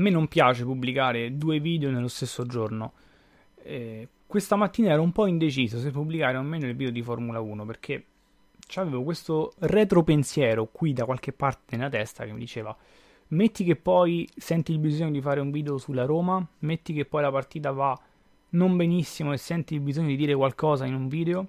me non piace pubblicare due video nello stesso giorno. Eh, questa mattina ero un po' indeciso se pubblicare o meno il video di Formula 1 perché avevo questo retropensiero qui da qualche parte nella testa che mi diceva metti che poi senti il bisogno di fare un video sulla Roma, metti che poi la partita va non benissimo e senti il bisogno di dire qualcosa in un video,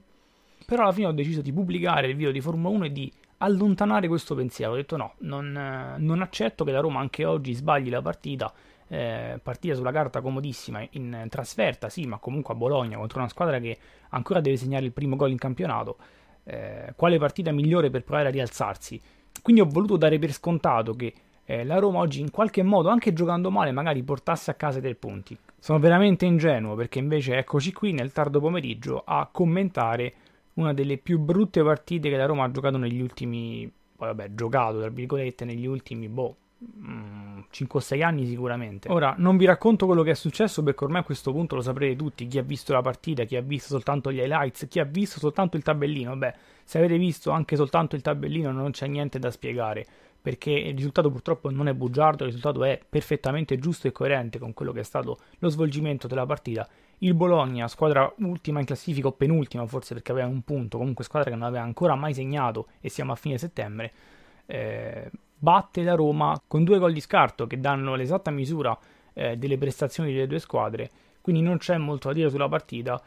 però alla fine ho deciso di pubblicare il video di Formula 1 e di allontanare questo pensiero. Ho detto no, non, non accetto che la Roma anche oggi sbagli la partita. Eh, partita sulla carta comodissima in trasferta, sì, ma comunque a Bologna contro una squadra che ancora deve segnare il primo gol in campionato. Eh, quale partita migliore per provare a rialzarsi? Quindi ho voluto dare per scontato che eh, la Roma oggi in qualche modo, anche giocando male, magari portasse a casa dei punti. Sono veramente ingenuo perché invece eccoci qui nel tardo pomeriggio a commentare una delle più brutte partite che la Roma ha giocato negli ultimi, poi vabbè, giocato tra virgolette negli ultimi, boh, 5-6 mm, anni sicuramente. Ora non vi racconto quello che è successo perché ormai a questo punto lo saprete tutti, chi ha visto la partita, chi ha visto soltanto gli highlights, chi ha visto soltanto il tabellino, beh, se avete visto anche soltanto il tabellino non c'è niente da spiegare perché il risultato purtroppo non è bugiardo, il risultato è perfettamente giusto e coerente con quello che è stato lo svolgimento della partita il Bologna, squadra ultima in classifica o penultima forse perché aveva un punto, comunque squadra che non aveva ancora mai segnato e siamo a fine settembre, eh, batte la Roma con due gol di scarto che danno l'esatta misura eh, delle prestazioni delle due squadre, quindi non c'è molto da dire sulla partita,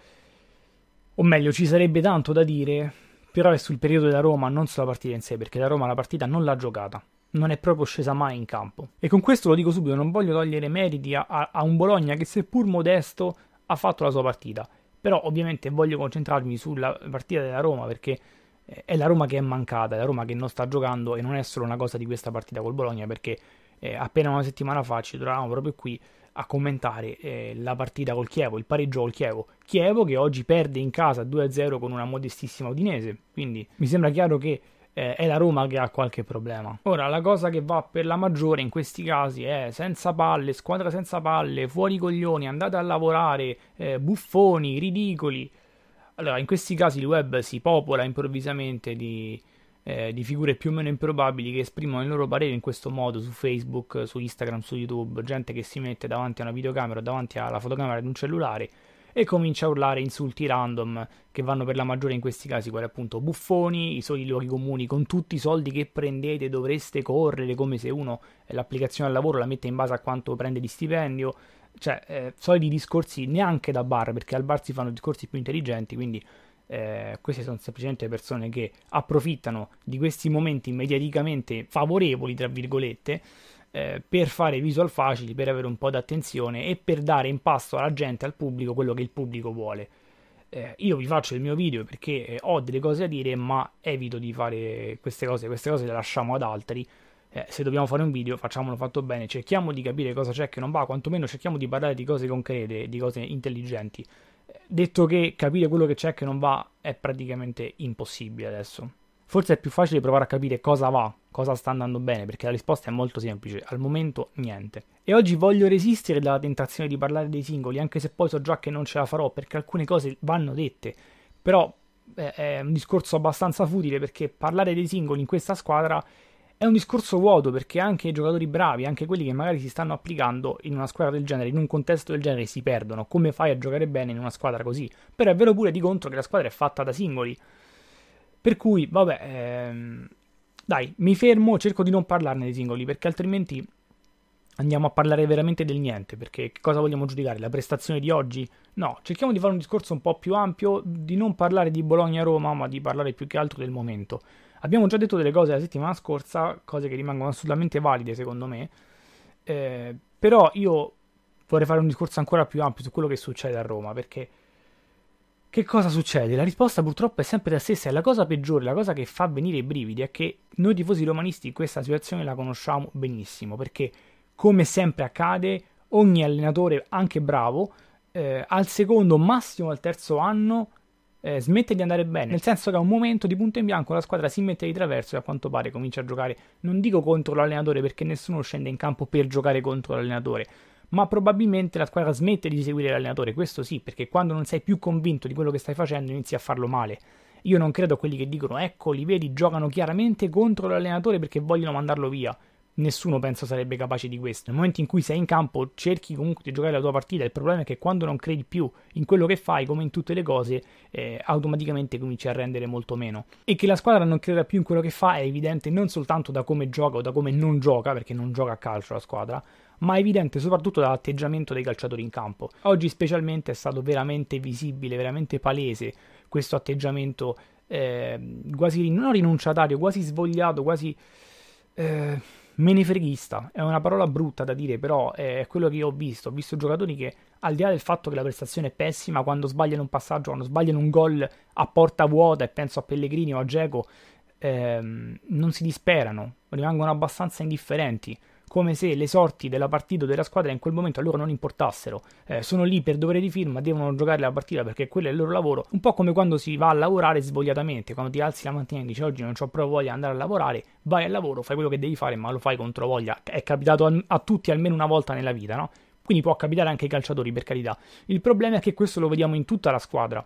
o meglio ci sarebbe tanto da dire, però è sul periodo della Roma, non sulla partita in sé, perché la Roma la partita non l'ha giocata non è proprio scesa mai in campo. E con questo lo dico subito, non voglio togliere meriti a, a, a un Bologna che seppur modesto ha fatto la sua partita. Però ovviamente voglio concentrarmi sulla partita della Roma perché eh, è la Roma che è mancata, è la Roma che non sta giocando e non è solo una cosa di questa partita col Bologna perché eh, appena una settimana fa ci trovavamo proprio qui a commentare eh, la partita col Chievo, il pareggio col Chievo. Chievo che oggi perde in casa 2-0 con una modestissima Udinese, quindi mi sembra chiaro che eh, è la Roma che ha qualche problema. Ora, la cosa che va per la maggiore in questi casi è senza palle, squadra senza palle, fuori coglioni, andate a lavorare, eh, buffoni, ridicoli. Allora, in questi casi il web si popola improvvisamente di, eh, di figure più o meno improbabili che esprimono il loro parere in questo modo su Facebook, su Instagram, su YouTube, gente che si mette davanti a una videocamera o davanti alla fotocamera di un cellulare e comincia a urlare insulti random che vanno per la maggiore in questi casi quali appunto buffoni, i soli luoghi comuni, con tutti i soldi che prendete dovreste correre come se uno eh, l'applicazione al lavoro la mette in base a quanto prende di stipendio, cioè eh, soliti discorsi neanche da bar perché al bar si fanno discorsi più intelligenti, quindi eh, queste sono semplicemente persone che approfittano di questi momenti mediaticamente favorevoli, tra virgolette, eh, per fare visual facili, per avere un po' d'attenzione e per dare in pasto alla gente, al pubblico, quello che il pubblico vuole. Eh, io vi faccio il mio video perché eh, ho delle cose da dire, ma evito di fare queste cose, queste cose le lasciamo ad altri. Eh, se dobbiamo fare un video, facciamolo fatto bene, cerchiamo di capire cosa c'è che non va, quantomeno cerchiamo di parlare di cose concrete, di cose intelligenti. Eh, detto che capire quello che c'è che non va è praticamente impossibile adesso. Forse è più facile provare a capire cosa va, cosa sta andando bene, perché la risposta è molto semplice, al momento niente. E oggi voglio resistere dalla tentazione di parlare dei singoli, anche se poi so già che non ce la farò, perché alcune cose vanno dette. Però eh, è un discorso abbastanza futile, perché parlare dei singoli in questa squadra è un discorso vuoto, perché anche i giocatori bravi, anche quelli che magari si stanno applicando in una squadra del genere, in un contesto del genere, si perdono. Come fai a giocare bene in una squadra così? Però è vero pure di contro che la squadra è fatta da singoli per cui, vabbè, ehm, dai, mi fermo, cerco di non parlarne dei singoli, perché altrimenti andiamo a parlare veramente del niente, perché che cosa vogliamo giudicare? La prestazione di oggi? No, cerchiamo di fare un discorso un po' più ampio, di non parlare di Bologna-Roma, ma di parlare più che altro del momento. Abbiamo già detto delle cose la settimana scorsa, cose che rimangono assolutamente valide secondo me, eh, però io vorrei fare un discorso ancora più ampio su quello che succede a Roma, perché che cosa succede? La risposta purtroppo è sempre la stessa, e la cosa peggiore, la cosa che fa venire i brividi è che noi tifosi romanisti questa situazione la conosciamo benissimo, perché come sempre accade, ogni allenatore, anche bravo, eh, al secondo, massimo al terzo anno, eh, smette di andare bene, nel senso che a un momento di punto in bianco la squadra si mette di traverso e a quanto pare comincia a giocare, non dico contro l'allenatore perché nessuno scende in campo per giocare contro l'allenatore, ma probabilmente la squadra smette di seguire l'allenatore, questo sì, perché quando non sei più convinto di quello che stai facendo inizi a farlo male. Io non credo a quelli che dicono, ecco, li vedi, giocano chiaramente contro l'allenatore perché vogliono mandarlo via nessuno penso sarebbe capace di questo. Nel momento in cui sei in campo cerchi comunque di giocare la tua partita, il problema è che quando non credi più in quello che fai, come in tutte le cose, eh, automaticamente cominci a rendere molto meno. E che la squadra non creda più in quello che fa è evidente non soltanto da come gioca o da come non gioca, perché non gioca a calcio la squadra, ma è evidente soprattutto dall'atteggiamento dei calciatori in campo. Oggi specialmente è stato veramente visibile, veramente palese questo atteggiamento eh, quasi non rinunciatario, quasi svogliato, quasi... Eh menefreghista è una parola brutta da dire, però è quello che io ho visto. Ho visto giocatori che, al di là del fatto che la prestazione è pessima, quando sbagliano un passaggio, quando sbagliano un gol a porta vuota, e penso a Pellegrini o a Geco, ehm, non si disperano, rimangono abbastanza indifferenti come se le sorti della partita o della squadra in quel momento a loro non importassero, eh, sono lì per dovere di firma, devono giocare la partita perché quello è il loro lavoro, un po' come quando si va a lavorare svogliatamente, quando ti alzi la mattina e dici oggi non ho proprio voglia di andare a lavorare, vai al lavoro, fai quello che devi fare, ma lo fai contro voglia, è capitato a, a tutti almeno una volta nella vita, no? Quindi può capitare anche ai calciatori, per carità. Il problema è che questo lo vediamo in tutta la squadra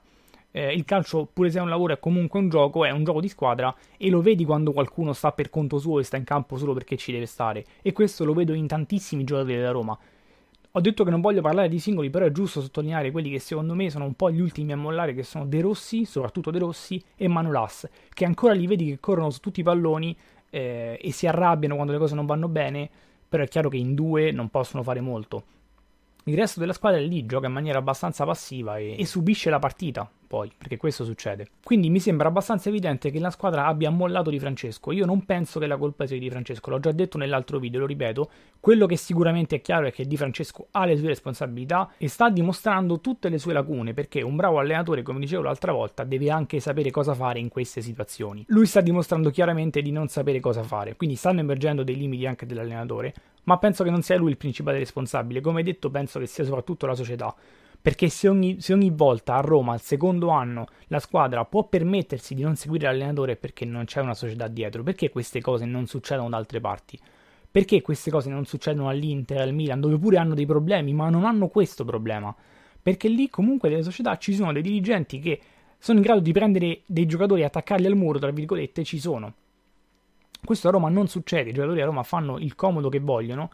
eh, il calcio, pure se è un lavoro, è comunque un gioco, è un gioco di squadra e lo vedi quando qualcuno sta per conto suo e sta in campo solo perché ci deve stare. E questo lo vedo in tantissimi giocatori della Roma. Ho detto che non voglio parlare di singoli, però è giusto sottolineare quelli che secondo me sono un po' gli ultimi a mollare, che sono De Rossi, soprattutto De Rossi, e Manolas, che ancora li vedi che corrono su tutti i palloni eh, e si arrabbiano quando le cose non vanno bene, però è chiaro che in due non possono fare molto. Il resto della squadra lì gioca in maniera abbastanza passiva e, e subisce la partita, poi, perché questo succede. Quindi mi sembra abbastanza evidente che la squadra abbia mollato Di Francesco. Io non penso che la colpa sia di Di Francesco, l'ho già detto nell'altro video, lo ripeto. Quello che sicuramente è chiaro è che Di Francesco ha le sue responsabilità e sta dimostrando tutte le sue lacune, perché un bravo allenatore, come dicevo l'altra volta, deve anche sapere cosa fare in queste situazioni. Lui sta dimostrando chiaramente di non sapere cosa fare, quindi stanno emergendo dei limiti anche dell'allenatore, ma penso che non sia lui il principale responsabile. Come detto, penso che sia soprattutto la società. Perché se ogni, se ogni volta a Roma, al secondo anno, la squadra può permettersi di non seguire l'allenatore perché non c'è una società dietro, perché queste cose non succedono da altre parti? Perché queste cose non succedono all'Inter, al Milan, dove pure hanno dei problemi, ma non hanno questo problema? Perché lì comunque nelle società ci sono dei dirigenti che sono in grado di prendere dei giocatori e attaccarli al muro, tra virgolette, ci sono. Questo a Roma non succede, i giocatori a Roma fanno il comodo che vogliono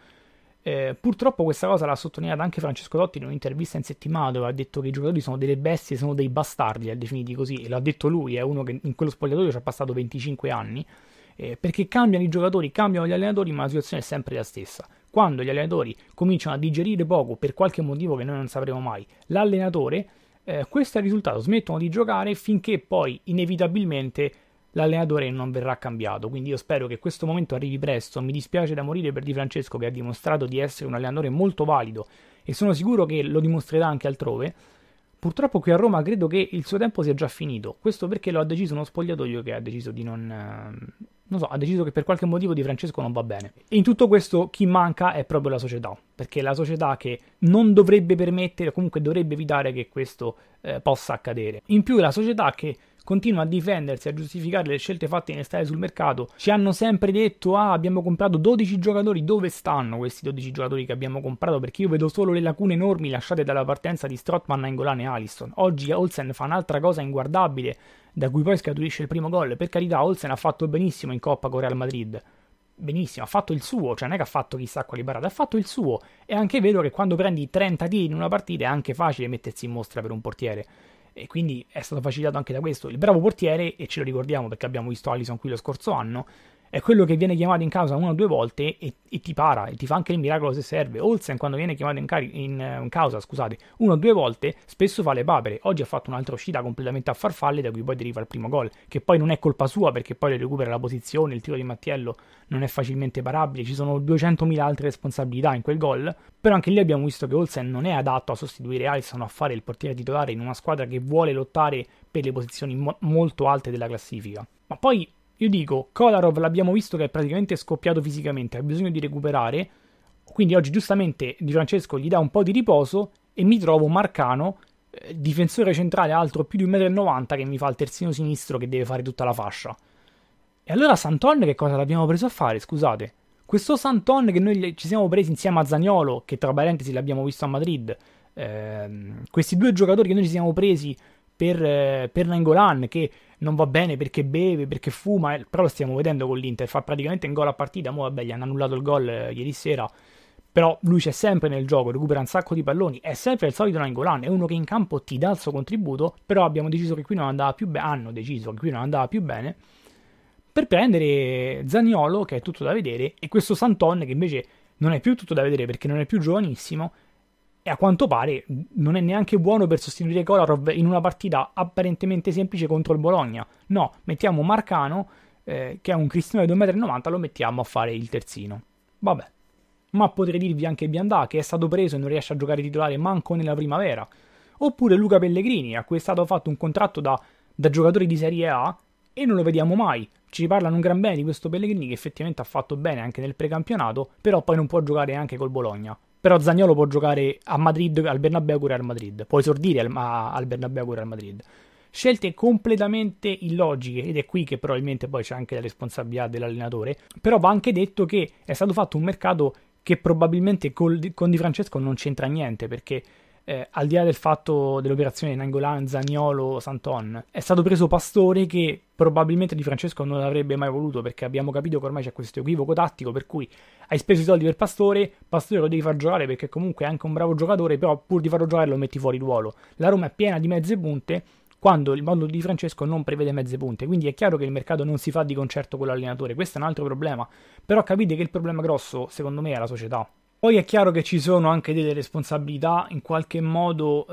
eh, purtroppo questa cosa l'ha sottolineata anche Francesco Totti in un'intervista in settimana dove ha detto che i giocatori sono delle bestie, sono dei bastardi, ha definito così, e l'ha detto lui, è uno che in quello spogliatoio ci ha passato 25 anni, eh, perché cambiano i giocatori, cambiano gli allenatori, ma la situazione è sempre la stessa. Quando gli allenatori cominciano a digerire poco per qualche motivo che noi non sapremo mai, l'allenatore, eh, questo è il risultato, smettono di giocare finché poi inevitabilmente l'allenatore non verrà cambiato. Quindi io spero che questo momento arrivi presto. Mi dispiace da morire per Di Francesco che ha dimostrato di essere un allenatore molto valido e sono sicuro che lo dimostrerà anche altrove. Purtroppo qui a Roma credo che il suo tempo sia già finito. Questo perché lo ha deciso uno spogliatoio che ha deciso di non. Ehm, non so, ha deciso che per qualche motivo Di Francesco non va bene. E in tutto questo chi manca è proprio la società. Perché è la società che non dovrebbe permettere, comunque dovrebbe evitare che questo eh, possa accadere. In più la società che continua a difendersi, a giustificare le scelte fatte in estate sul mercato. Ci hanno sempre detto, ah, abbiamo comprato 12 giocatori, dove stanno questi 12 giocatori che abbiamo comprato? Perché io vedo solo le lacune enormi lasciate dalla partenza di Strotman, Angolan e Alisson. Oggi Olsen fa un'altra cosa inguardabile, da cui poi scaturisce il primo gol. Per carità, Olsen ha fatto benissimo in Coppa con Real Madrid benissimo, ha fatto il suo, cioè non è che ha fatto chissà quali parate, ha fatto il suo. È anche vero che quando prendi 30 tiri in una partita è anche facile mettersi in mostra per un portiere e quindi è stato facilitato anche da questo. Il bravo portiere, e ce lo ricordiamo perché abbiamo visto Allison qui lo scorso anno, è quello che viene chiamato in causa una o due volte e, e, ti para e ti fa anche il miracolo se serve. Olsen quando viene chiamato in, cari- in, eh, in causa scusate, una o due volte spesso fa le papere. Oggi ha fatto un'altra uscita completamente a farfalle da cui poi deriva il primo gol, che poi non è colpa sua perché poi le recupera la posizione, il tiro di Mattiello non è facilmente parabile, ci sono 200.000 altre responsabilità in quel gol, però anche lì abbiamo visto che Olsen non è adatto a sostituire Alisson a fare il portiere titolare in una squadra che vuole lottare per le posizioni mo- molto alte della classifica. Ma poi io dico, Kolarov l'abbiamo visto che è praticamente scoppiato fisicamente, ha bisogno di recuperare, quindi oggi giustamente Di Francesco gli dà un po' di riposo e mi trovo Marcano, eh, difensore centrale altro più di 1,90 m che mi fa il terzino sinistro che deve fare tutta la fascia. E allora Santon che cosa l'abbiamo preso a fare, scusate? Questo Santon che noi ci siamo presi insieme a Zagnolo, che tra parentesi l'abbiamo visto a Madrid, eh, questi due giocatori che noi ci siamo presi per, eh, per Nangolan che non va bene perché beve, perché fuma, eh, però lo stiamo vedendo con l'Inter, fa praticamente un gol a partita, mo vabbè gli hanno annullato il gol eh, ieri sera, però lui c'è sempre nel gioco, recupera un sacco di palloni, è sempre il solito Nangolan, è uno che in campo ti dà il suo contributo, però abbiamo deciso che qui non andava più bene, hanno deciso che qui non andava più bene, per prendere Zaniolo, che è tutto da vedere, e questo Santon che invece non è più tutto da vedere perché non è più giovanissimo, e a quanto pare non è neanche buono per sostituire Kolarov in una partita apparentemente semplice contro il Bologna. No, mettiamo Marcano, eh, che è un cristiano di 2,90 m, lo mettiamo a fare il terzino. Vabbè. Ma potrei dirvi anche Biandà, che è stato preso e non riesce a giocare titolare manco nella primavera. Oppure Luca Pellegrini, a cui è stato fatto un contratto da, da giocatore di Serie A e non lo vediamo mai. Ci parlano un gran bene di questo Pellegrini che effettivamente ha fatto bene anche nel precampionato, però poi non può giocare anche col Bologna. Però Zagnolo può giocare a Madrid, al Bernabeu con Real Madrid, può esordire al, a, al Bernabeu con Real Madrid. Scelte completamente illogiche ed è qui che probabilmente poi c'è anche la responsabilità dell'allenatore. Però va anche detto che è stato fatto un mercato che probabilmente col, con Di Francesco non c'entra niente perché eh, al di là del fatto dell'operazione Nangolan, Zagnolo, Santon, è stato preso Pastore che probabilmente Di Francesco non avrebbe mai voluto perché abbiamo capito che ormai c'è questo equivoco tattico per cui hai speso i soldi per Pastore, Pastore lo devi far giocare perché comunque è anche un bravo giocatore, però pur di farlo giocare lo metti fuori ruolo. La Roma è piena di mezze punte quando il mondo di Francesco non prevede mezze punte. Quindi è chiaro che il mercato non si fa di concerto con l'allenatore, questo è un altro problema. Però capite che il problema grosso, secondo me, è la società. Poi è chiaro che ci sono anche delle responsabilità in qualche modo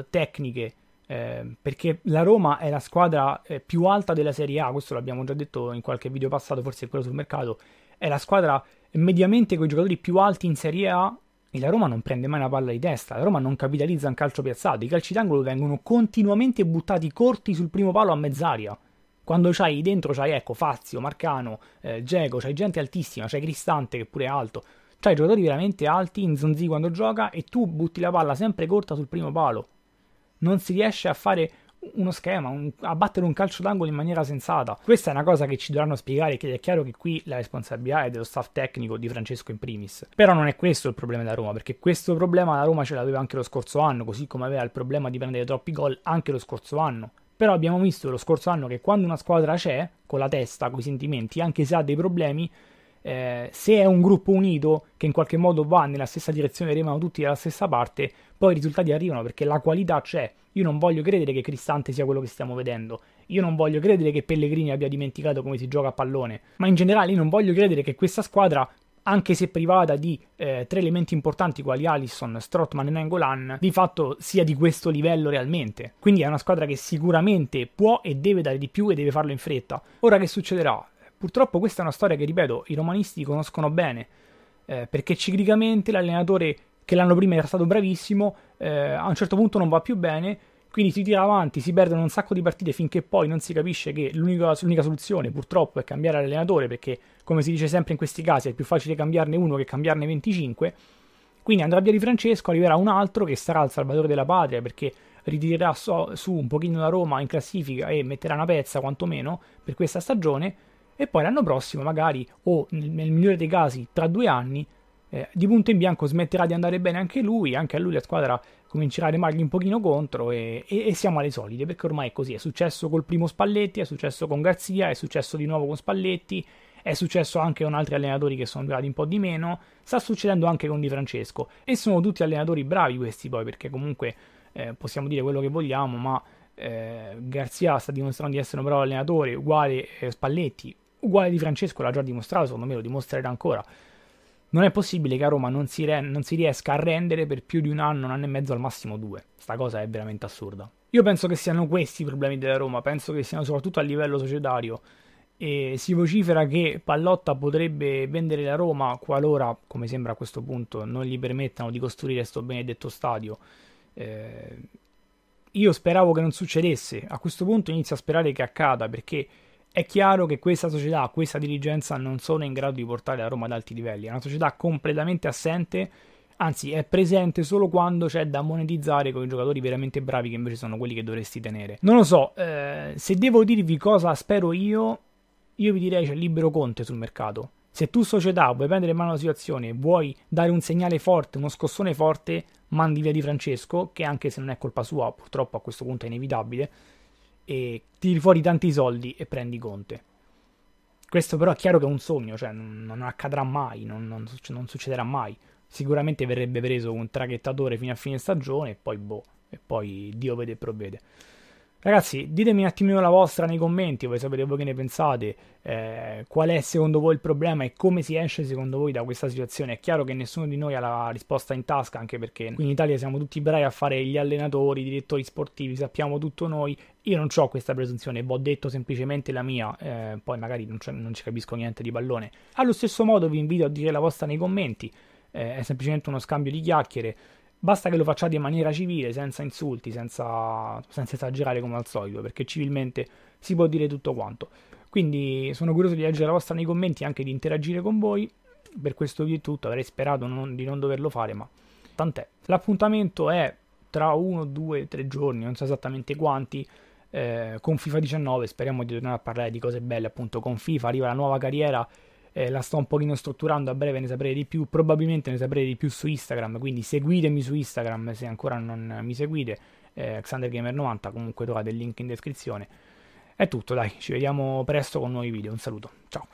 eh, tecniche, eh, perché la Roma è la squadra eh, più alta della Serie A, questo l'abbiamo già detto in qualche video passato, forse è quello sul mercato, è la squadra mediamente con i giocatori più alti in Serie A e la Roma non prende mai una palla di testa, la Roma non capitalizza un calcio piazzato, i calci d'angolo vengono continuamente buttati corti sul primo palo a mezz'aria. Quando c'hai dentro c'hai ecco Fazio, Marcano, eh, c'hai gente altissima, c'hai Cristante che pure è alto, C'hai cioè, giocatori veramente alti in zonzi quando gioca e tu butti la palla sempre corta sul primo palo. Non si riesce a fare uno schema, un, a battere un calcio d'angolo in maniera sensata. Questa è una cosa che ci dovranno spiegare, che è chiaro che qui la responsabilità è dello staff tecnico di Francesco in primis. Però non è questo il problema da Roma, perché questo problema la Roma ce l'aveva anche lo scorso anno, così come aveva il problema di prendere troppi gol anche lo scorso anno. Però abbiamo visto lo scorso anno che quando una squadra c'è, con la testa, con i sentimenti, anche se ha dei problemi, eh, se è un gruppo unito che in qualche modo va nella stessa direzione, rimano tutti dalla stessa parte, poi i risultati arrivano perché la qualità c'è. Io non voglio credere che Cristante sia quello che stiamo vedendo. Io non voglio credere che Pellegrini abbia dimenticato come si gioca a pallone. Ma in generale io non voglio credere che questa squadra anche se privata di eh, tre elementi importanti quali Allison, Strottman e Nangolan, di fatto sia di questo livello realmente. Quindi è una squadra che sicuramente può e deve dare di più e deve farlo in fretta. Ora che succederà? Purtroppo questa è una storia che, ripeto, i romanisti conoscono bene, eh, perché ciclicamente l'allenatore che l'anno prima era stato bravissimo, eh, a un certo punto non va più bene, quindi si tira avanti, si perdono un sacco di partite finché poi non si capisce che l'unica, l'unica soluzione purtroppo è cambiare l'allenatore, perché come si dice sempre in questi casi è più facile cambiarne uno che cambiarne 25. Quindi andrà via di Francesco, arriverà un altro che sarà il salvatore della patria perché ritirerà so, su un pochino la Roma in classifica e metterà una pezza quantomeno per questa stagione e poi l'anno prossimo magari o nel, migliore dei casi tra due anni eh, di punto in bianco smetterà di andare bene anche lui, anche a lui la squadra comincerà a remargli un pochino contro e, e, e, siamo alle solide, perché ormai è così, è successo col primo Spalletti, è successo con Garzia, è successo di nuovo con Spalletti, è successo anche con altri allenatori che sono durati un po' di meno, sta succedendo anche con Di Francesco e sono tutti allenatori bravi questi poi, perché comunque eh, possiamo dire quello che vogliamo, ma eh, Garzia sta dimostrando di essere un bravo allenatore, uguale eh, Spalletti, uguale di Francesco l'ha già dimostrato, secondo me lo dimostrerà ancora. Non è possibile che a Roma non si, re- non si, riesca a rendere per più di un anno, un anno e mezzo, al massimo due. Sta cosa è veramente assurda. Io penso che siano questi i problemi della Roma, penso che siano soprattutto a livello societario. E si vocifera che Pallotta potrebbe vendere la Roma qualora, come sembra a questo punto, non gli permettano di costruire questo benedetto stadio. Eh, io speravo che non succedesse, a questo punto inizio a sperare che accada perché è chiaro che questa società, questa dirigenza non sono in grado di portare la Roma ad alti livelli, è una società completamente assente, anzi è presente solo quando c'è da monetizzare con i giocatori veramente bravi che invece sono quelli che dovresti tenere. Non lo so, eh, se devo dirvi cosa spero io, io vi direi c'è libero Conte sul mercato. Se tu società vuoi prendere in mano la situazione, vuoi dare un segnale forte, uno scossone forte, mandi via di Francesco, che anche se non è colpa sua, purtroppo a questo punto è inevitabile, e tiri fuori tanti soldi e prendi Conte. Questo però è chiaro che è un sogno, cioè non, accadrà mai, non, non, non, succederà mai. Sicuramente verrebbe preso un traghettatore fino a fine stagione e poi boh, e poi Dio vede e provvede. Ragazzi, ditemi un attimino la vostra nei commenti, voi sapete voi che ne pensate, eh, qual è secondo voi il problema e come si esce secondo voi da questa situazione. È chiaro che nessuno di noi ha la risposta in tasca, anche perché in Italia siamo tutti bravi a fare gli allenatori, i direttori sportivi, sappiamo tutto noi. Io non ho questa presunzione, vi ho detto semplicemente la mia, eh, poi magari non, non ci capisco niente di pallone. Allo stesso modo vi invito a dire la vostra nei commenti, eh, è semplicemente uno scambio di chiacchiere Basta che lo facciate in maniera civile, senza insulti, senza, senza esagerare come al solito, perché civilmente si può dire tutto quanto. Quindi sono curioso di leggere la vostra nei commenti e anche di interagire con voi. Per questo vi è tutto, avrei sperato non, di non doverlo fare, ma tant'è. L'appuntamento è tra uno, due, tre giorni, non so esattamente quanti, eh, con FIFA 19. Speriamo di tornare a parlare di cose belle appunto con FIFA. Arriva la nuova carriera eh, la sto un pochino strutturando, a breve ne saprete di più, probabilmente ne saprete di più su Instagram, quindi seguitemi su Instagram se ancora non mi seguite, eh, XanderGamer90, comunque trovate il link in descrizione. È tutto, dai, ci vediamo presto con nuovi video, un saluto, ciao!